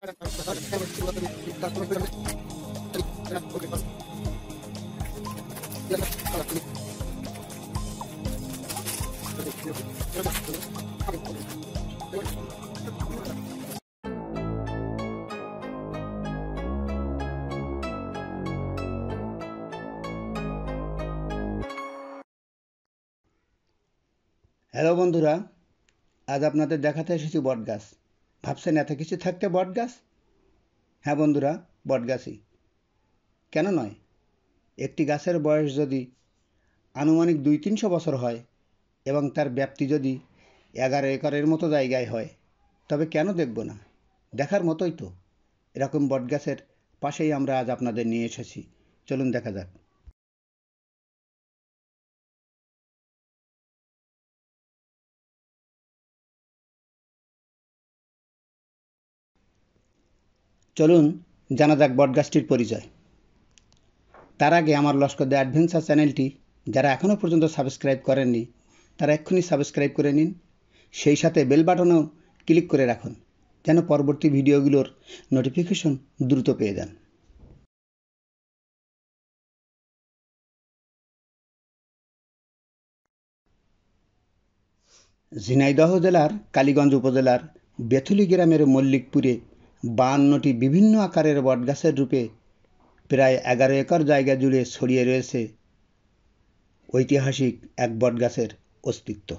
hello বন্ধুরা আজ আপনাদের দেখাতে এসেছি বটগাছ ভাবছেন এত কিছু থাকতে বটগাছ হ্যাঁ বন্ধুরা বটগাছই কেন নয় একটি গাছের বয়স যদি আনুমানিক দুই তিনশো বছর হয় এবং তার ব্যাপ্তি যদি এগারো একরের মতো জায়গায় হয় তবে কেন দেখব না দেখার মতোই তো এরকম বটগাছের পাশেই আমরা আজ আপনাদের নিয়ে এসেছি চলুন দেখা যাক চলুন জানা যাক বটগাছটির পরিচয় তার আগে আমার লস্কর দ্য অ্যাডভেঞ্চার চ্যানেলটি যারা এখনও পর্যন্ত সাবস্ক্রাইব করেননি তারা এক্ষুনি সাবস্ক্রাইব করে নিন সেই সাথে বেল বাটনও ক্লিক করে রাখুন যেন পরবর্তী ভিডিওগুলোর নোটিফিকেশন দ্রুত পেয়ে যান ঝিনাইদহ জেলার কালীগঞ্জ উপজেলার বেথুলি গ্রামের মল্লিকপুরে বায়ান্নটি বিভিন্ন আকারের বটগাছের রূপে প্রায় এগারো একর জায়গা জুড়ে ছড়িয়ে রয়েছে ঐতিহাসিক এক বটগাছের অস্তিত্ব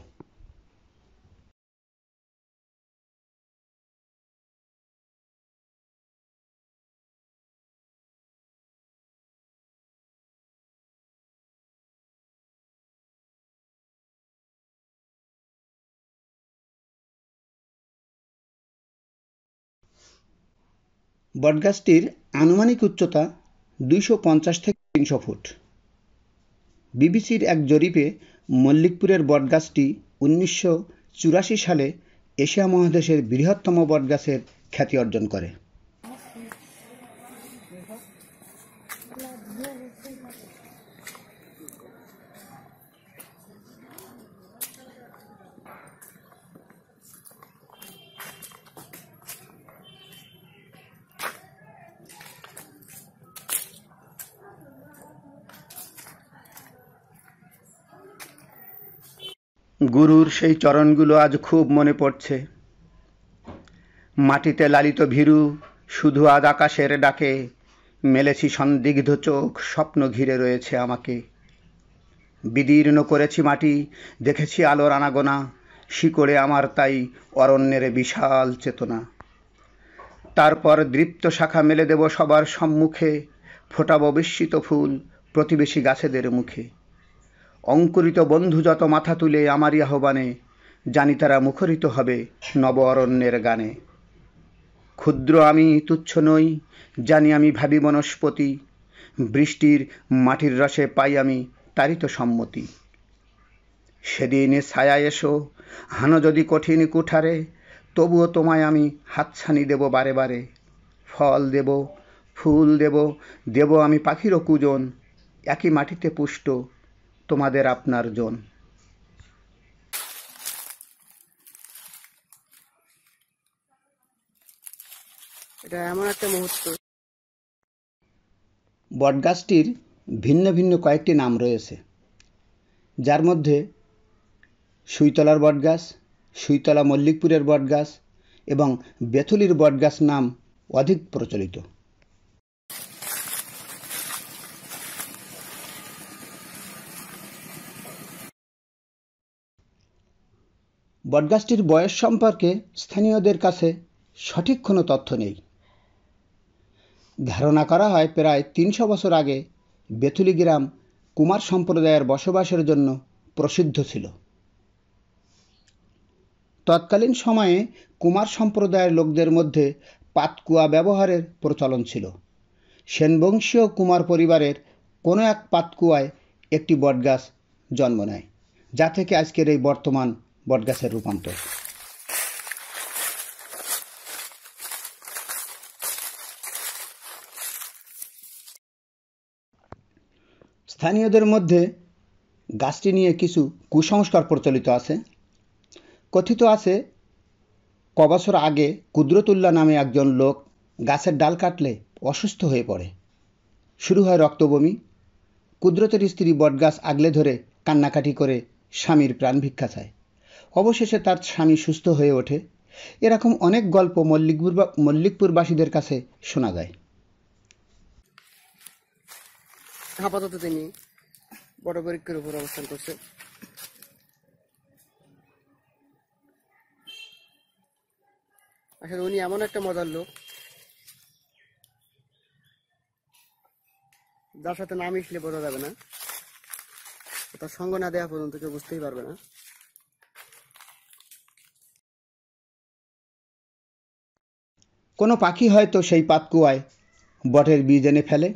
বটগাছটির আনুমানিক উচ্চতা দুইশো পঞ্চাশ থেকে তিনশো ফুট বিবিসির এক জরিপে মল্লিকপুরের বটগাছটি উনিশশো চুরাশি সালে এশিয়া মহাদেশের বৃহত্তম বটগাছের খ্যাতি অর্জন করে গুরুর সেই চরণগুলো আজ খুব মনে পড়ছে মাটিতে লালিত ভীরু শুধু আজ আকাশের ডাকে মেলেছি সন্দিগ্ধ চোখ স্বপ্ন ঘিরে রয়েছে আমাকে বিদীর্ণ করেছি মাটি দেখেছি আলোর আনাগোনা শিকড়ে আমার তাই অরণ্যের বিশাল চেতনা তারপর দৃপ্ত শাখা মেলে দেব সবার সম্মুখে ফোটাব বিস্মিত ফুল প্রতিবেশী গাছেদের মুখে অঙ্কুরিত বন্ধু যত মাথা তুলে আমারই আহ্বানে জানি তারা মুখরিত হবে নব অরণ্যের গানে ক্ষুদ্র আমি তুচ্ছ নই জানি আমি ভাবি বনস্পতি বৃষ্টির মাটির রসে পাই আমি তারই তো সম্মতি সেদিন ছায়া এসো হানো যদি কঠিন কুঠারে তবুও তোমায় আমি হাতছানি দেব বারে বারে ফল দেব ফুল দেব দেব আমি পাখিরও কুজন একই মাটিতে পুষ্ট তোমাদের আপনার জন এটা এমন একটা বটগাছটির ভিন্ন ভিন্ন কয়েকটি নাম রয়েছে যার মধ্যে সুইতলার বটগাছ সুইতলা মল্লিকপুরের বটগাছ এবং বেথুলির বটগাছ নাম অধিক প্রচলিত বটগাছটির বয়স সম্পর্কে স্থানীয়দের কাছে সঠিক কোনো তথ্য নেই ধারণা করা হয় প্রায় তিনশো বছর আগে বেথুলি গ্রাম কুমার সম্প্রদায়ের বসবাসের জন্য প্রসিদ্ধ ছিল তৎকালীন সময়ে কুমার সম্প্রদায়ের লোকদের মধ্যে পাতকুয়া ব্যবহারের প্রচলন ছিল সেনবংশীয় কুমার পরিবারের কোনো এক পাতকুয়ায় একটি বটগাছ জন্ম নেয় যা থেকে আজকের এই বর্তমান বটগাছের রূপান্তর স্থানীয়দের মধ্যে গাছটি নিয়ে কিছু কুসংস্কার প্রচলিত আছে কথিত আছে কবছর আগে কুদ্রতুল্লা নামে একজন লোক গাছের ডাল কাটলে অসুস্থ হয়ে পড়ে শুরু হয় রক্তবমি কুদরতের স্ত্রী বটগাছ আগলে ধরে কান্নাকাটি করে স্বামীর প্রাণ ভিক্ষা চায় অবশেষে তার স্বামী সুস্থ হয়ে ওঠে এরকম অনেক গল্প মল্লিকপুর মল্লিকপুরবাসীদের কাছে শোনা যায় আপাতত তিনি বড় পরীক্ষার উপর অবস্থান করছে আসলে উনি এমন একটা মজার লোক যার সাথে না মিশলে বোঝা যাবে না তার সঙ্গ না দেওয়া পর্যন্ত কেউ বুঝতেই পারবে না কোনো পাখি হয়তো সেই পাতকুয়ায় বটের বীজ এনে ফেলে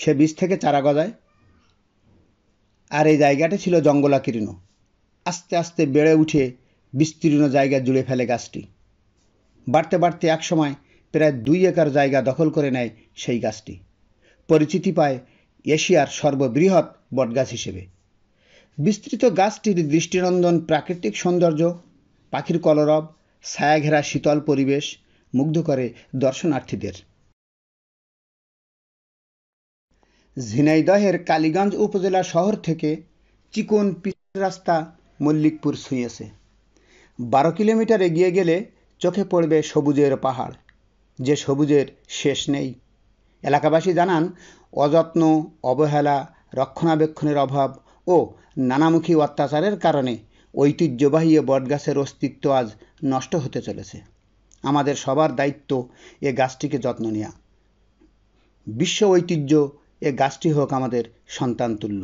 সে বীজ থেকে চারা গজায় আর এই জায়গাটা ছিল জঙ্গলাকীর্ণ আস্তে আস্তে বেড়ে উঠে বিস্তীর্ণ জায়গা জুড়ে ফেলে গাছটি বাড়তে বাড়তে একসময় প্রায় দুই একর জায়গা দখল করে নেয় সেই গাছটি পরিচিতি পায় এশিয়ার সর্ববৃহৎ বটগাছ হিসেবে বিস্তৃত গাছটির দৃষ্টিনন্দন প্রাকৃতিক সৌন্দর্য পাখির কলরব ছায়াঘেরা শীতল পরিবেশ মুগ্ধ করে দর্শনার্থীদের ঝিনাইদহের কালীগঞ্জ উপজেলা শহর থেকে চিকন রাস্তা মল্লিকপুর ছুঁয়েছে বারো কিলোমিটার এগিয়ে গেলে চোখে পড়বে সবুজের পাহাড় যে সবুজের শেষ নেই এলাকাবাসী জানান অযত্ন অবহেলা রক্ষণাবেক্ষণের অভাব ও নানামুখী অত্যাচারের কারণে ঐতিহ্যবাহী বটগাছের অস্তিত্ব আজ নষ্ট হতে চলেছে আমাদের সবার দায়িত্ব এ গাছটিকে যত্ন নেওয়া বিশ্ব ঐতিহ্য এ গাছটি হোক আমাদের সন্তানতুল্য